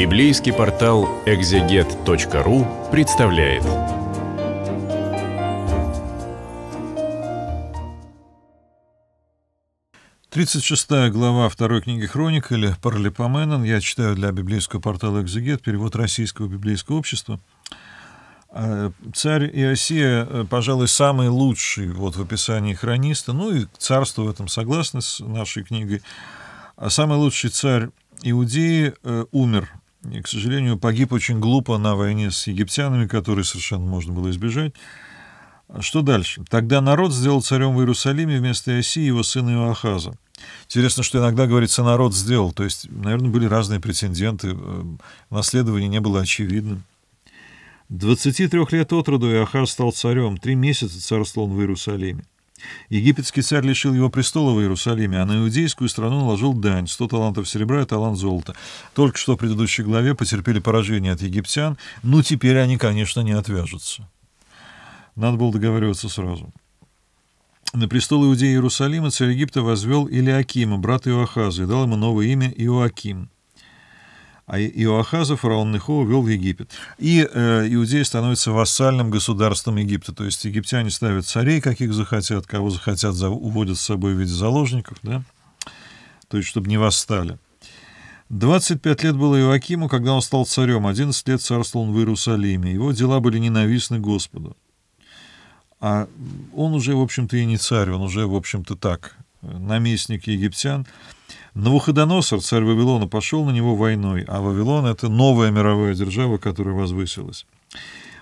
Библейский портал экзегет.ру представляет. Тридцать шестая глава второй книги Хроник или Паралипоменон. Я читаю для библейского портала «Экзегет», перевод Российского библейского общества. А, царь Иосия, э, пожалуй, самый лучший вот в описании хрониста, ну и царство в этом согласно с нашей книгой. А самый лучший царь Иудеи э, умер и, к сожалению, погиб очень глупо на войне с египтянами, которые совершенно можно было избежать. А что дальше? Тогда народ сделал царем в Иерусалиме вместо Иосии его сына Иоахаза. Интересно, что иногда говорится «народ сделал», то есть, наверное, были разные претенденты, э, наследование не было очевидным. 23 лет от роду Иоахаз стал царем, три месяца царствовал он в Иерусалиме. Египетский царь лишил его престола в Иерусалиме, а на иудейскую страну наложил дань — 100 талантов серебра и талант золота. Только что в предыдущей главе потерпели поражение от египтян, но теперь они, конечно, не отвяжутся. Надо было договариваться сразу. На престол Иудеи Иерусалима царь Египта возвел Илиакима, брата Иоахаза, и дал ему новое имя Иоаким а Иоахаза фараон Нехо увел в Египет. И э, Иудея становится вассальным государством Египта. То есть египтяне ставят царей, каких захотят, кого захотят, уводят с собой в виде заложников, да? то есть чтобы не восстали. 25 лет было Иоакиму, когда он стал царем, 11 лет царствовал он в Иерусалиме. Его дела были ненавистны Господу. А он уже, в общем-то, и не царь, он уже, в общем-то, так, э, наместник египтян. Навуходоносор, царь Вавилона, пошел на него войной, а Вавилон — это новая мировая держава, которая возвысилась.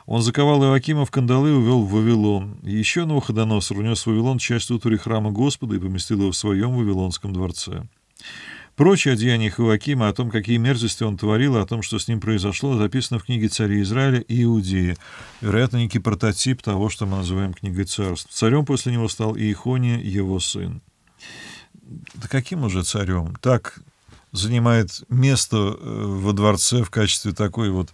Он заковал Иоакима в кандалы и увел в Вавилон. Еще Навуходоносор унес в Вавилон часть утвари храма Господа и поместил его в своем Вавилонском дворце. Прочие о деяниях Иоакима, о том, какие мерзости он творил, о том, что с ним произошло, записано в книге царей Израиля и Иудеи. Вероятно, некий прототип того, что мы называем книгой царств. Царем после него стал Иехония, его сын да каким уже царем? Так занимает место э, во дворце в качестве такой вот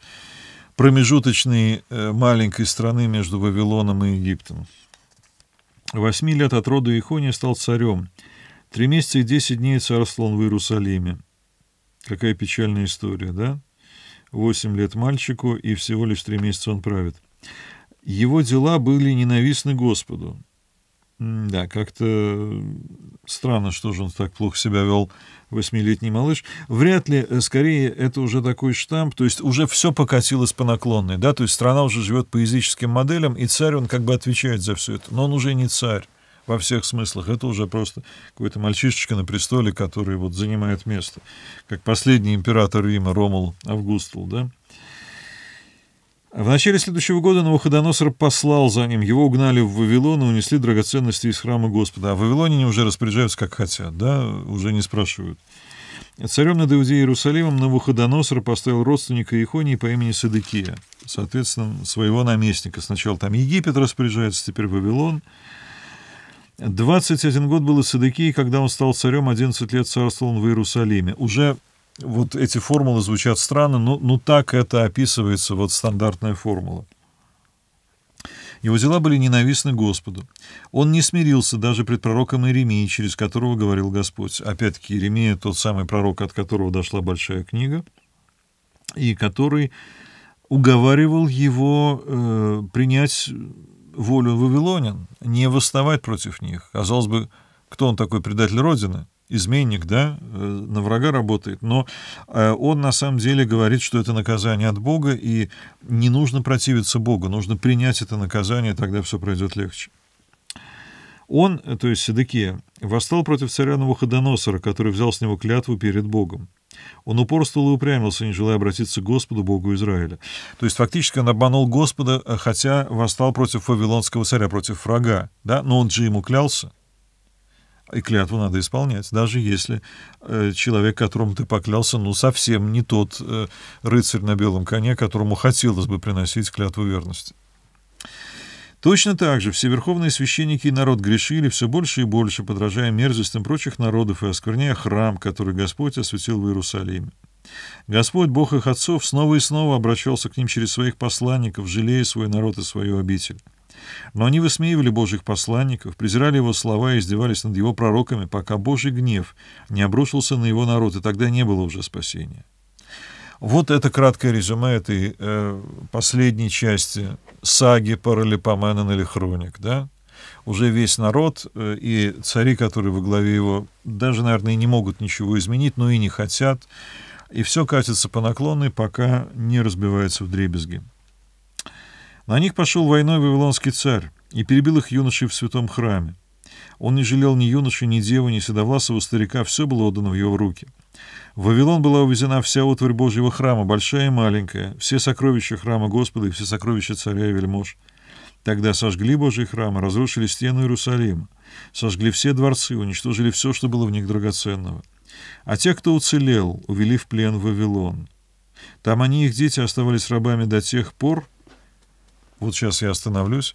промежуточной э, маленькой страны между Вавилоном и Египтом. Восьми лет от роду Ихония стал царем. Три месяца и десять дней царствовал он в Иерусалиме. Какая печальная история, да? Восемь лет мальчику, и всего лишь три месяца он правит. Его дела были ненавистны Господу. Да, как-то э, странно, что же он так плохо себя вел, восьмилетний малыш. Вряд ли, э, скорее, это уже такой штамп, то есть уже все покатилось по наклонной, да, то есть страна уже живет по языческим моделям, и царь, он как бы отвечает за все это, но он уже не царь во всех смыслах. Это уже просто какой-то мальчишечка на престоле, который вот занимает место, как последний император Рима, Ромул Августул, да? В начале следующего года Новоходоносор послал за ним. Его угнали в Вавилон и унесли драгоценности из храма Господа. А в Вавилоне они уже распоряжаются, как хотят, да, уже не спрашивают. Царем над Иудеей Иерусалимом Навуходоносор поставил родственника Ихонии по имени Садыкия, соответственно, своего наместника. Сначала там Египет распоряжается, теперь Вавилон. 21 год было Садыкии, когда он стал царем, 11 лет царствовал он в Иерусалиме. Уже вот эти формулы звучат странно, но, но так это описывается, вот стандартная формула. Его дела были ненавистны Господу. Он не смирился даже пред пророком Иеремией, через которого говорил Господь. Опять-таки, Иеремия — тот самый пророк, от которого дошла большая книга, и который уговаривал его э, принять волю вавилонян, не восставать против них. Казалось бы, кто он такой, предатель Родины? изменник, да, э, на врага работает, но э, он на самом деле говорит, что это наказание от Бога, и не нужно противиться Богу, нужно принять это наказание, тогда все пройдет легче. Он, э, то есть Седекия, восстал против царя Навуходоносора, который взял с него клятву перед Богом. Он упорствовал и упрямился, не желая обратиться к Господу, Богу Израиля. То есть фактически он обманул Господа, хотя восстал против вавилонского царя, против врага. Да? Но он же ему клялся и клятву надо исполнять, даже если э, человек, которому ты поклялся, ну, совсем не тот э, рыцарь на белом коне, которому хотелось бы приносить клятву верности. Точно так же все верховные священники и народ грешили все больше и больше, подражая мерзостям прочих народов и оскверняя храм, который Господь осветил в Иерусалиме. Господь, Бог их отцов, снова и снова обращался к ним через своих посланников, жалея свой народ и свою обитель. Но они высмеивали Божьих посланников, презирали его слова и издевались над его пророками, пока Божий гнев не обрушился на его народ, и тогда не было уже спасения. Вот это краткое резюме этой э, последней части саги Паралипоменон или Хроник, да? Уже весь народ э, и цари, которые во главе его, даже, наверное, не могут ничего изменить, но и не хотят. И все катится по наклонной, пока не разбивается в дребезги. На них пошел войной вавилонский царь и перебил их юношей в святом храме. Он не жалел ни юноши, ни девы, ни седовласого старика, все было отдано в его руки. В Вавилон была увезена вся утварь Божьего храма, большая и маленькая, все сокровища храма Господа и все сокровища царя и вельмож. Тогда сожгли Божий храм, и разрушили стену Иерусалима, сожгли все дворцы, уничтожили все, что было в них драгоценного. А те, кто уцелел, увели в плен в Вавилон. Там они и их дети оставались рабами до тех пор, вот сейчас я остановлюсь,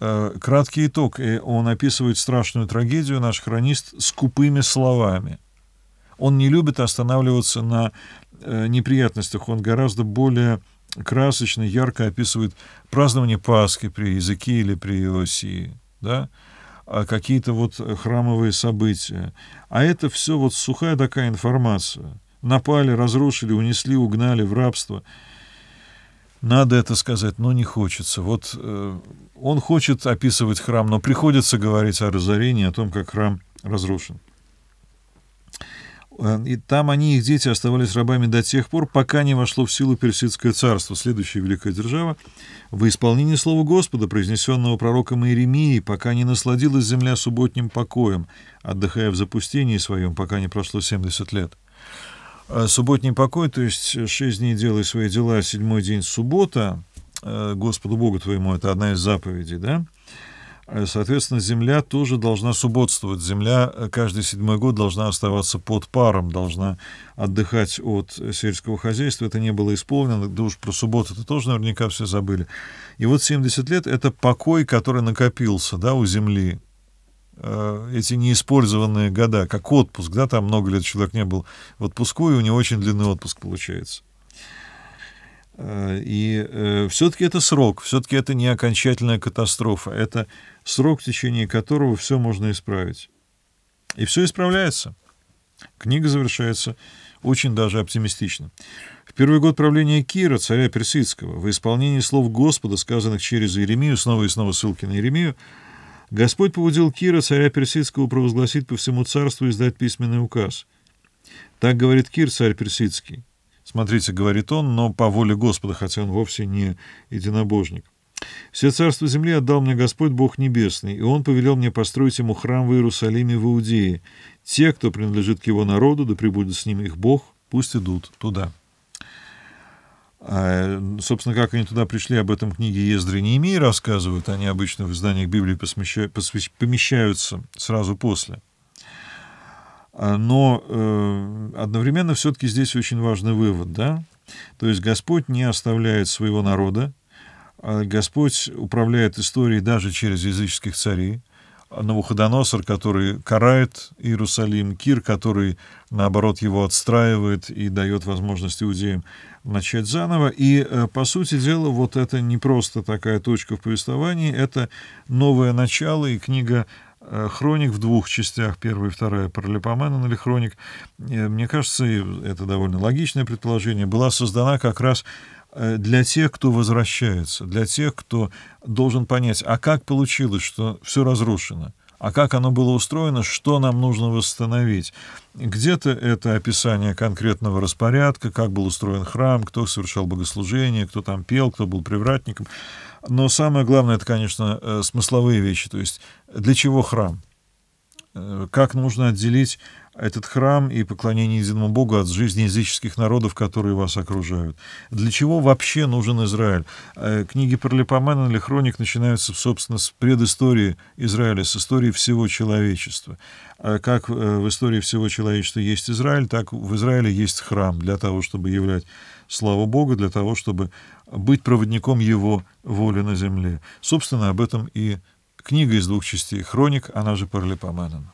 э, краткий итог. он описывает страшную трагедию, наш хронист, скупыми словами. Он не любит останавливаться на э, неприятностях, он гораздо более красочно, ярко описывает празднование Пасхи при языке или при Иосии, да, а какие-то вот храмовые события. А это все вот сухая такая информация. Напали, разрушили, унесли, угнали в рабство – надо это сказать, но не хочется. Вот э, он хочет описывать храм, но приходится говорить о разорении, о том, как храм разрушен. Э, и там они, их дети, оставались рабами до тех пор, пока не вошло в силу Персидское царство, следующая великая держава, во исполнении слова Господа, произнесенного пророком Иеремией, пока не насладилась земля субботним покоем, отдыхая в запустении своем, пока не прошло 70 лет. Э, субботний покой, то есть шесть дней делай свои дела, седьмой день суббота, э, Господу Богу твоему, это одна из заповедей, да? Э, соответственно, земля тоже должна субботствовать. Земля каждый седьмой год должна оставаться под паром, должна отдыхать от сельского хозяйства. Это не было исполнено. Да уж про субботу это тоже наверняка все забыли. И вот 70 лет — это покой, который накопился да, у земли Э, эти неиспользованные года, как отпуск, да, там много лет человек не был в отпуску, и у него очень длинный отпуск получается. Э, и э, все-таки это срок, все-таки это не окончательная катастрофа, это срок, в течение которого все можно исправить. И все исправляется. Книга завершается очень даже оптимистично. В первый год правления Кира, царя Персидского, в исполнении слов Господа, сказанных через Иеремию, снова и снова ссылки на Иеремию, Господь поводил Кира, царя персидского, провозгласить по всему царству и издать письменный указ. Так говорит Кир, царь персидский. Смотрите, говорит он, но по воле Господа, хотя он вовсе не единобожник. «Все царство земли отдал мне Господь Бог Небесный, и Он повелел мне построить Ему храм в Иерусалиме в Иудее. Те, кто принадлежит к Его народу, да прибудет с ним их Бог, пусть идут туда». А, собственно, как они туда пришли, об этом книге Ездры не имея рассказывают. Они обычно в изданиях Библии посмещают, помещаются сразу после. А, но э, одновременно все-таки здесь очень важный вывод, да? То есть Господь не оставляет своего народа, а Господь управляет историей даже через языческих царей, Навуходоносор, который карает Иерусалим, Кир, который, наоборот, его отстраивает и дает возможность иудеям начать заново. И, э, по сути дела, вот это не просто такая точка в повествовании, это новое начало, и книга э, «Хроник» в двух частях, первая и вторая, про Лепомена или «Хроник», э, мне кажется, это довольно логичное предположение, была создана как раз Э, для тех, кто возвращается, для тех, кто должен понять, а как получилось, что все разрушено, а как оно было устроено, что нам нужно восстановить. Где-то это описание конкретного распорядка, как был устроен храм, кто совершал богослужение, кто там пел, кто был привратником. Но самое главное, это, конечно, э, смысловые вещи, то есть для чего храм, Э, как нужно отделить этот храм и поклонение единому Богу от жизни языческих народов, которые вас окружают. Для чего вообще нужен Израиль? Э, книги Парлипомена или Хроник начинаются, собственно, с предыстории Израиля, с истории всего человечества. А как э, в истории всего человечества есть Израиль, так в Израиле есть храм для того, чтобы являть славу Бога, для того, чтобы быть проводником Его воли на земле. Собственно, об этом и Книга из двух частей «Хроник», она же «Паралипоменон».